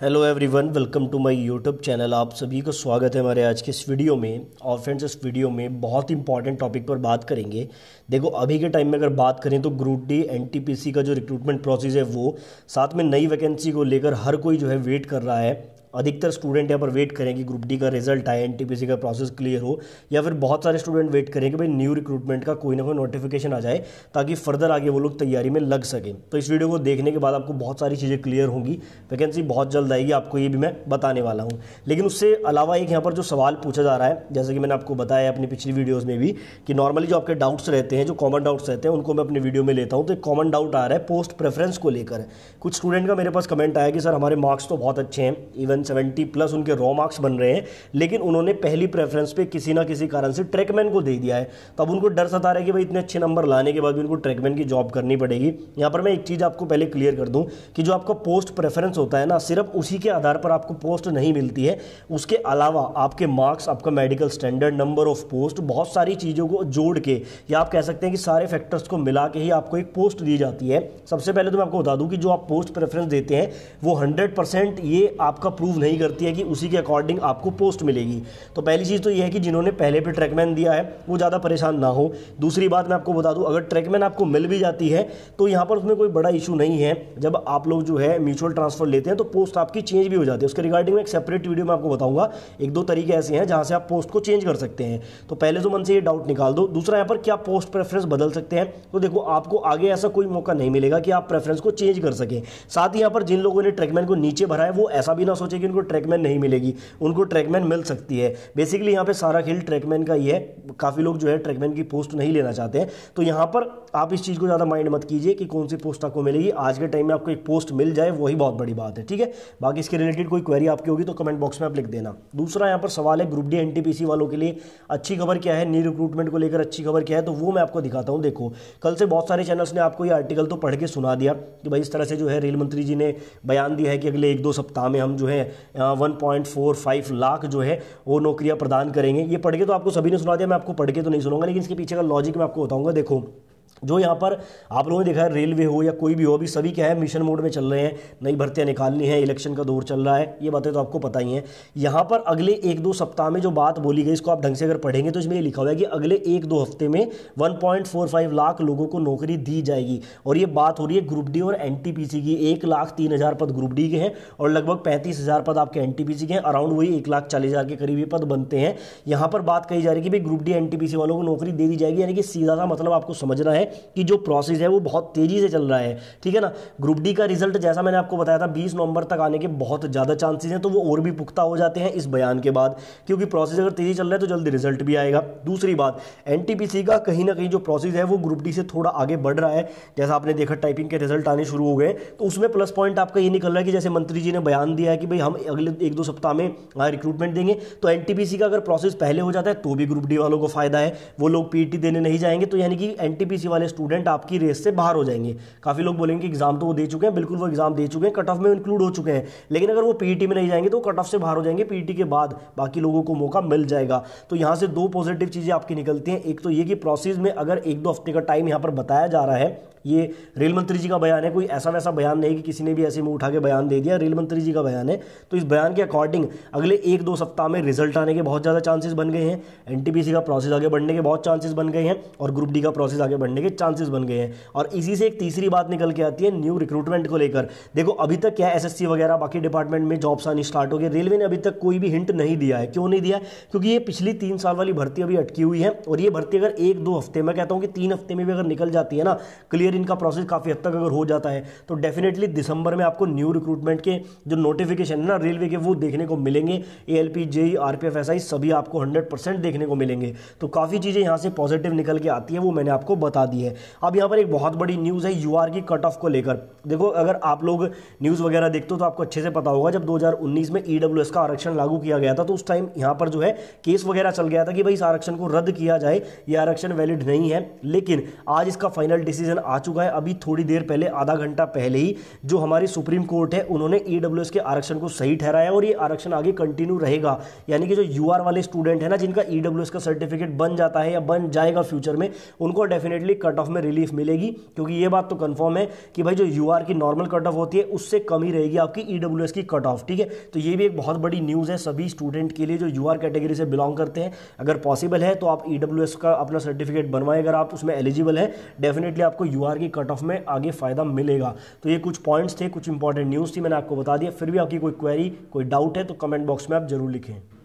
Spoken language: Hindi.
hello everyone welcome to my YouTube channel आप सभी को स्वागत है हमारे आज के इस वीडियो में और फ्रेंड्स इस वीडियो में बहुत इंपॉर्टेंट टॉपिक पर बात करेंगे देखो अभी के टाइम में अगर बात करें तो ग्रुप डी एन का जो रिक्रूटमेंट प्रोसेस है वो साथ में नई वैकेंसी को लेकर हर कोई जो है वेट कर रहा है अधिकतर स्टूडेंट यहाँ पर वेट करेंगे ग्रुप डी का रिजल्ट आए एनटीपीसी का प्रोसेस क्लियर हो या फिर बहुत सारे स्टूडेंट वेट करेंगे भाई न्यू रिक्रूटमेंट का कोई ना कोई नोटिफिकेशन आ जाए ताकि फर्दर आगे वो लोग तैयारी में लग सकें तो इस वीडियो को देखने के बाद आपको बहुत सारी चीज़ें क्लियर होंगी वैकेंसी बहुत जल्द आएगी आपको ये भी मैं बताने वाला हूँ लेकिन उससे अलावा एक यहाँ पर जो सवाल पूछा जा रहा है जैसे कि मैंने आपको बताया अपनी पिछली वीडियोज़ में भी कि नॉर्मली जो आपके डाउट्स रहते हैं जो कॉमन डाउट्स रहते हैं उनको मैं अपने वीडियो में लेता हूँ तो एक कॉमन डाउट आ रहा है पोस्ट प्रेफरेंस को लेकर कुछ स्टूडेंट का मेरे पास कमेंट आया कि सर हमारे मार्क्स तो बहुत अच्छे हैं इवन 170 प्लस उनके रॉ मार्क्स बन रहे हैं लेकिन उन्होंने पहली प्रेफरेंस पे किसी ना किसी कारण से ट्रैकमैन को दे दिया है तो अब उनको डर सता रहा है कि भाई इतने अच्छे नंबर लाने के बाद भी उनको ट्रैकमैन की जॉब करनी पड़ेगी यहाँ पर मैं एक चीज़ आपको पहले क्लियर कर दूँ कि जो आपका पोस्ट प्रेफरेंस होता है ना सिर्फ उसी के आधार पर आपको पोस्ट नहीं मिलती है उसके अलावा आपके मार्क्स आपका medical standard number of post बहुत सारी चीज़ों को जोड़ के या आप कह सकते हैं कि सारे फैक्टर्स को मिला के ही आपको एक पोस्ट दी जाती है सबसे पहले तो मैं आपको बता दूं कि जो आप पोस्ट प्रेफरेंस देते हैं वो 100 परसेंट ये आपका प्रूफ अप्रूव नहीं करती है कि उसी के अकॉर्डिंग आपको पोस्ट मिलेगी तो पहली चीज़ तो ये है कि जिन्होंने पहले पे ट्रैकमैन दिया है वो ज़्यादा परेशान ना हो दूसरी बात मैं आपको बता दूँ अगर ट्रैकमैन आपको मिल भी जाती है तो यहाँ पर उसमें कोई बड़ा इशू नहीं है जब आप लोग जो है म्यूचुअल ट्रांसफ़र लेते हैं तो पोस्ट आपकी चेंज भी हो जाती है उसके रिगार्डिंग में एक सेपरेट वीडियो में आपको बताऊँगा एक दो तरीके ऐसे हैं जहाँ से आप पोस्ट को चेंज कर सकते हैं तो पहले तो मन से ये डाउट निकाल दो दूसरा यहाँ पर क्या पोस्ट प्रेफरेंस बदल सकते हैं तो देखो आपको आगे ऐसा कोई मौका नहीं मिलेगा कि आप प्रेफरेंस को चेंज कर सकें साथ ही यहाँ पर जिन लोगों ने ट्रैकमैन को नीचे भरा है वो ऐसा भी ना सोचे है कि उनको ट्रैकमैन नहीं मिलेगी उनको ट्रैकमैन मिल सकती है बेसिकली यहाँ पे सारा खेल ट्रैकमैन का ही है काफ़ी लोग जो है ट्रैकमैन की पोस्ट नहीं लेना चाहते हैं तो यहाँ पर आप इस चीज़ को ज़्यादा माइंड मत कीजिए कि कौन सी पोस्ट आपको मिलेगी आज के टाइम में आपको एक पोस्ट मिल जाए वही बहुत बड़ी बात है ठीक है बाकी इसके रिलेटेड कोई क्वेरी आपकी होगी तो कमेंट बॉक्स में आप लिख देना दूसरा यहाँ पर सवाल है ग्रुप डी एनटीपीसी वालों के लिए अच्छी खबर क्या है नी रिक्रूटमेंट को लेकर अच्छी खबर क्या है तो वो मैं आपको दिखाता हूँ देखो कल से बहुत सारे चैनल्स ने आपको ये आर्टिकल तो पढ़ के सुना दिया कि भाई इस तरह से जो है रेल मंत्री जी ने बयान दिया है कि अगले एक दो सप्ताह में हम जो है 1.45 लाख जो है वो नौकरियां प्रदान करेंगे ये पढ़ के तो आपको सभी ने सुना दिया मैं आपको पढ़ के तो नहीं सुनाऊंगा लेकिन इसके पीछे का लॉजिक मैं आपको बताऊंगा देखो जो यहाँ पर आप लोगों ने देखा है रेलवे हो या कोई भी हो अभी सभी क्या है मिशन मोड में चल रहे हैं नई भर्तियाँ निकालनी है इलेक्शन का दौर चल रहा है ये बातें तो आपको पता ही हैं यहाँ पर अगले एक दो सप्ताह में जो बात बोली गई इसको आप ढंग से अगर पढ़ेंगे तो इसमें ये लिखा हुआ है कि अगले एक दो हफ्ते में वन लाख लोगों को नौकरी दी जाएगी और ये बात हो रही है ग्रुप डी और एन की एक लाख तीन हज़ार पद ग्रुप डी के हैं और लगभग पैंतीस हज़ार पद आपके एन के हैं अराउंड वही एक लाख चालीस हज़ार के करीब ये पद बनते हैं यहाँ पर बात कही जा रही है कि भाई ग्रुप डी एन वालों को नौकरी दे दी जाएगी यानी कि सीधा सा मतलब आपको समझना है कि जो प्रोसेस है वो बहुत तेज़ी से चल रहा है ठीक है ना ग्रुप डी का रिजल्ट जैसा मैंने आपको बताया था बीस नवंबर तक आने के बहुत ज़्यादा चांसेस हैं तो वो और भी पुख्ता हो जाते हैं इस बयान के बाद क्योंकि प्रोसेस अगर तेज़ी चल रहा है तो जल्दी रिजल्ट भी आएगा दूसरी बात एन का कहीं ना कहीं जो प्रोसेस है वो ग्रुप डी से थोड़ा आगे बढ़ रहा है जैसा आपने देखा टाइपिंग के रिजल्ट आने शुरू हो गए तो उसमें प्लस पॉइंट आपका ये निकल रहा है कि जैसे मंत्री जी ने बयान दिया है कि भाई हम अगले एक दो सप्ताह में रिक्रूटमेंट हाँ, देंगे तो एन का अगर प्रोसेस पहले हो जाता है तो भी ग्रुप डी वालों को फायदा है वो लोग पीटी e देने नहीं जाएंगे तो यानी कि एनटीपीसी वाले स्टूडेंट आपकी रेस से बाहर हो जाएंगे काफ़ी लोग बोलेंगे एग्जाम तो वो दे चुके हैं बिल्कुल वो एग्जाम दे चुके हैं कट ऑफ में इंक्लूड हो चुके हैं लेकिन अगर वो पीईटी e में नहीं जाएंगे तो कट ऑफ से बाहर हो जाएंगे पीईटी e के बाद बाकी लोगों को मौका मिल जाएगा तो यहां से दो पॉजिटिव चीज़ें आपकी निकलती हैं एक तो ये कि प्रोसेस में अगर एक दो हफ्ते का टाइम यहां पर बताया जा रहा है ये रेल मंत्री जी का बयान है कोई ऐसा वैसा बयान नहीं कि किसी ने भी ऐसे मुंह उठा के बयान दे दिया रेल मंत्री जी का बयान है तो इस बयान के अकॉर्डिंग अगले एक दो सप्ताह में रिजल्ट आने के बहुत ज़्यादा चांसेस बन गए हैं एन का प्रोसेस आगे बढ़ने के बहुत चांसेस बन गए हैं और ग्रुप डी का प्रोसेस आगे बढ़ने के चांसेस बन गए हैं और इसी से एक तीसरी बात निकल के आती है न्यू रिक्रूटमेंट को लेकर देखो अभी तक क्या एस वगैरह बाकी डिपार्टमेंट में जॉब्स आनी स्टार्ट हो गए रेलवे ने अभी तक कोई भी हिंट नहीं दिया है क्यों नहीं दिया क्योंकि ये पिछली तीन साल वाली भर्ती अभी अटकी हुई है और ये भर्ती अगर एक दो हफ्ते में कहता हूँ कि तीन हफ्ते में भी अगर निकल जाती है ना क्लियर जिनका प्रोसेस काफ़ी हद तक अगर हो जाता है तो डेफिनेटली दिसंबर में आपको न्यू रिक्रूटमेंट के जो नोटिफिकेशन है ना रेलवे के वो देखने को मिलेंगे A L P J R P F S I सभी आपको हंड्रेड परसेंट देखने को मिलेंगे तो काफ़ी चीज़ें यहाँ से पॉजिटिव निकल के आती है वो मैंने आपको बता दी है अब यहाँ पर एक बहुत बड़ी न्यूज़ है यू आर की कट ऑफ को लेकर देखो अगर आप लोग न्यूज़ वगैरह देखते हो तो आपको अच्छे से पता होगा जब 2019 में ई e का आरक्षण लागू किया गया था तो उस टाइम यहाँ पर जो है केस वगैरह चल गया था कि भाई इस आरक्षण को रद्द किया जाए यह आरक्षण वैलिड नहीं है लेकिन आज इसका फाइनल डिसीजन आ चुका है अभी थोड़ी देर पहले आधा घंटा पहले ही जो हमारी सुप्रीम कोर्ट है उन्होंने ईडब्ल्यूएस e के आरक्षण को सही ठहराया और ये आरक्षण आगे कंटिन्यू रहेगा यानी कि जो यू वाले स्टूडेंट है ना जिनका ई e का सर्टिफिकेट बन जाता है या बन जाएगा फ्यूचर में उनको डेफिनेटली कट ऑफ में रिलीफ मिलेगी क्योंकि ये बात तो कन्फर्म है कि भाई जो यू की नॉर्मल कट ऑफ होती है उससे कम ही रहेगी आपकी ई e की कट ऑफ ठीक है तो ये भी एक बहुत बड़ी न्यूज़ है सभी स्टूडेंट के लिए जो यू कैटेगरी से बिलोंग करते हैं अगर पॉसिबल है तो आप ई का अपना सर्टिफिकेट बनवाएं अगर आप उसमें एलिजिबल है डेफिनेटली आपको यू बुधवार की कट ऑफ में आगे फ़ायदा मिलेगा तो ये कुछ पॉइंट्स थे कुछ इंपॉर्टेंट न्यूज़ थी मैंने आपको बता दिया फिर भी आपकी कोई क्वेरी कोई डाउट है तो कमेंट बॉक्स में आप जरूर लिखें